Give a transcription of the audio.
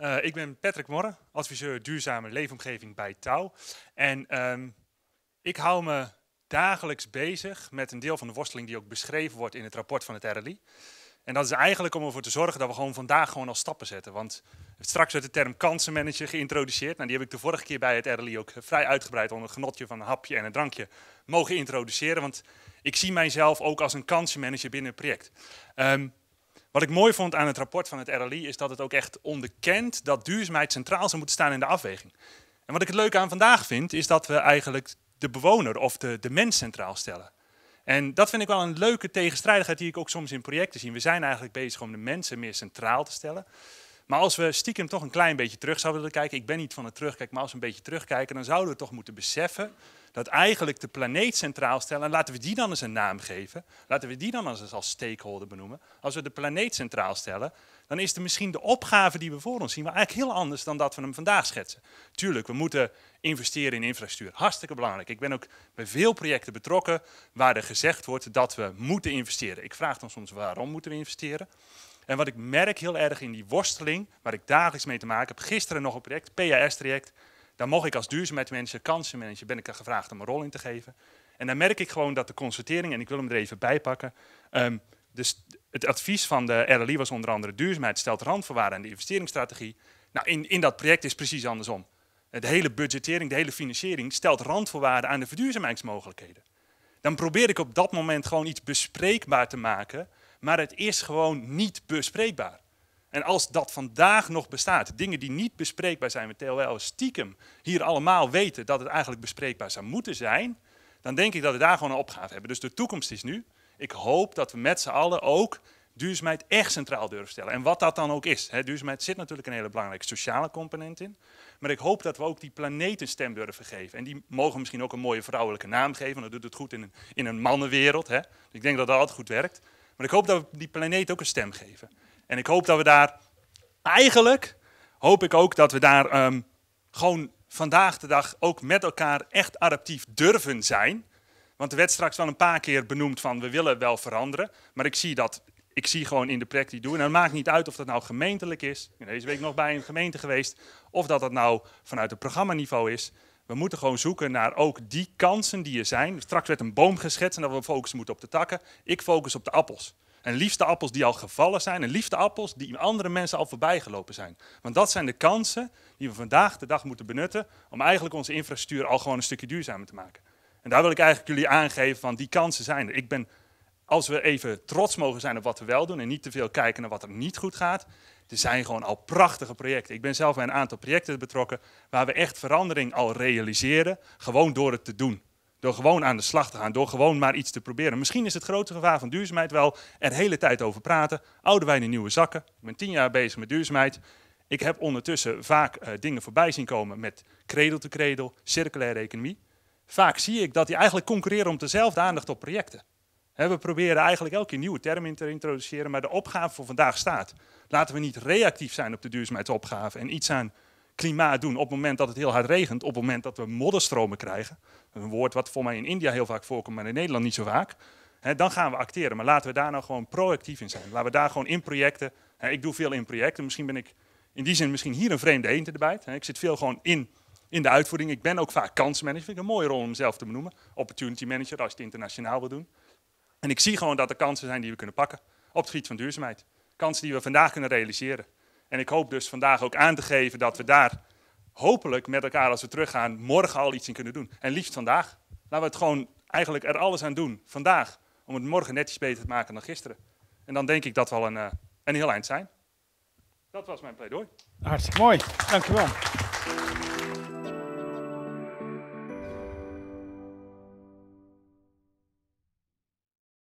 Eh, ik ben Patrick Morren, adviseur duurzame leefomgeving bij Touw. En ehm, ik hou me dagelijks bezig met een deel van de worsteling die ook beschreven wordt in het rapport van het RLI. En dat is eigenlijk om ervoor te zorgen dat we gewoon vandaag gewoon al stappen zetten. Want straks werd de term kansenmanager geïntroduceerd. Nou, die heb ik de vorige keer bij het RLI ook vrij uitgebreid onder een genotje van een hapje en een drankje mogen introduceren. Want ik zie mijzelf ook als een kansenmanager binnen het project. Um, wat ik mooi vond aan het rapport van het RLI is dat het ook echt onderkent dat duurzaamheid centraal zou moeten staan in de afweging. En wat ik het leuke aan vandaag vind, is dat we eigenlijk de bewoner of de, de mens centraal stellen. En dat vind ik wel een leuke tegenstrijdigheid die ik ook soms in projecten zie. We zijn eigenlijk bezig om de mensen meer centraal te stellen. Maar als we stiekem toch een klein beetje terug zouden willen kijken, ik ben niet van het terugkijken, maar als we een beetje terugkijken, dan zouden we toch moeten beseffen dat eigenlijk de planeet centraal stellen, en laten we die dan eens een naam geven, laten we die dan eens als stakeholder benoemen. Als we de planeet centraal stellen, dan is er misschien de opgave die we voor ons zien, maar eigenlijk heel anders dan dat we hem vandaag schetsen. Tuurlijk, we moeten investeren in infrastructuur, hartstikke belangrijk. Ik ben ook bij veel projecten betrokken waar er gezegd wordt dat we moeten investeren. Ik vraag dan soms waarom moeten we investeren? En wat ik merk heel erg in die worsteling, waar ik dagelijks mee te maken heb, gisteren nog een project, PAS-traject, daar mocht ik als duurzaamheidsmanager, kansenmanager, ben ik er gevraagd om een rol in te geven. En dan merk ik gewoon dat de constatering, en ik wil hem er even bij pakken, ehm, dus het advies van de RLI was onder andere duurzaamheid stelt randvoorwaarden aan de investeringsstrategie. Nou, in, in dat project is precies andersom. De hele budgettering, de hele financiering stelt randvoorwaarden aan de verduurzamingsmogelijkheden. Dan probeer ik op dat moment gewoon iets bespreekbaar te maken maar het is gewoon niet bespreekbaar. En als dat vandaag nog bestaat, dingen die niet bespreekbaar zijn, terwijl wij als stiekem hier allemaal weten dat het eigenlijk bespreekbaar zou moeten zijn, dan denk ik dat we daar gewoon een opgave hebben. Dus de toekomst is nu. Ik hoop dat we met z'n allen ook duurzaamheid echt centraal durven stellen. En wat dat dan ook is. Hè. Duurzaamheid zit natuurlijk een hele belangrijke sociale component in. Maar ik hoop dat we ook die planeet een stem durven geven. En die mogen misschien ook een mooie vrouwelijke naam geven. Want dat doet het goed in een, in een mannenwereld. Hè. Ik denk dat dat altijd goed werkt. Maar ik hoop dat we die planeet ook een stem geven. En ik hoop dat we daar, eigenlijk hoop ik ook dat we daar ehm, gewoon vandaag de dag ook met elkaar echt adaptief durven zijn. Want er werd straks wel een paar keer benoemd van we willen wel veranderen. Maar ik zie dat, ik zie gewoon in de plek die doen. En het maakt niet uit of dat nou gemeentelijk is. Ik ben deze week nog bij een gemeente geweest. Of dat dat nou vanuit het programmaniveau is. We moeten gewoon zoeken naar ook die kansen die er zijn. Straks werd een boom geschetst en dat we focussen moeten op de takken. Ik focus op de appels. En liefste appels die al gevallen zijn. En liefste appels die andere mensen al voorbij gelopen zijn. Want dat zijn de kansen die we vandaag de dag moeten benutten. om eigenlijk onze infrastructuur al gewoon een stukje duurzamer te maken. En daar wil ik eigenlijk jullie aangeven van die kansen zijn er. Ik ben, als we even trots mogen zijn op wat we wel doen. en niet te veel kijken naar wat er niet goed gaat er zijn gewoon al prachtige projecten. Ik ben zelf bij een aantal projecten betrokken waar we echt verandering al realiseren, gewoon door het te doen. Door gewoon aan de slag te gaan, door gewoon maar iets te proberen. Misschien is het grote gevaar van duurzaamheid wel er hele tijd over praten. Oude wijn in nieuwe zakken. Ik ben tien jaar bezig met duurzaamheid. Ik heb ondertussen vaak eh, dingen voorbij zien komen met kredel te kredel, circulaire economie. Vaak zie ik dat die eigenlijk concurreren om dezelfde aandacht op projecten we proberen eigenlijk elke keer nieuwe termen in te introduceren, maar de opgave voor vandaag staat. Laten we niet reactief zijn op de duurzaamheidsopgave en iets aan klimaat doen op het moment dat het heel hard regent, op het moment dat we modderstromen krijgen. Een woord wat voor mij in India heel vaak voorkomt, maar in Nederland niet zo vaak. dan gaan we acteren. Maar laten we daar nou gewoon proactief in zijn. Laten we daar gewoon in projecten. ik doe veel in projecten. Misschien ben ik in die zin misschien hier een vreemde eend erbij. ik zit veel gewoon in, in de uitvoering. Ik ben ook vaak kansmanager. Vind een mooie rol om mezelf te benoemen. Opportunity manager als je het internationaal wil doen. En ik zie gewoon dat er kansen zijn die we kunnen pakken op het gebied van duurzaamheid. Kansen die we vandaag kunnen realiseren. En ik hoop dus vandaag ook aan te geven dat we daar hopelijk met elkaar als we teruggaan morgen al iets in kunnen doen. En liefst vandaag. Laten we het gewoon eigenlijk er alles aan doen, vandaag, om het morgen netjes beter te maken dan gisteren. En dan denk ik dat we al een, eh, een heel eind zijn. Dat was mijn pleidooi. Hartstikke mooi, dankjewel.